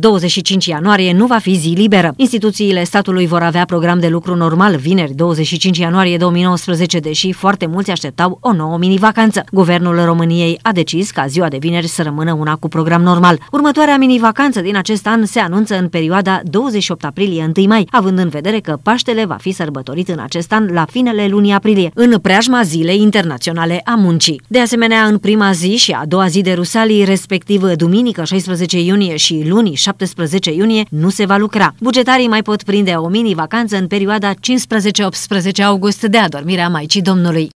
25 ianuarie nu va fi zi liberă. Instituțiile statului vor avea program de lucru normal vineri 25 ianuarie 2019, deși foarte mulți așteptau o nouă mini-vacanță. Guvernul României a decis ca ziua de vineri să rămână una cu program normal. Următoarea mini-vacanță din acest an se anunță în perioada 28 aprilie-1 mai, având în vedere că Paștele va fi sărbătorit în acest an la finele lunii aprilie, în preajma Zilei Internaționale a Muncii. De asemenea, în prima zi și a doua zi de Rusalii, respectiv duminică 16 iunie și luni 17 iunie nu se va lucra. Bugetarii mai pot prinde o mini-vacanță în perioada 15-18 august de adormirea Maicii Domnului.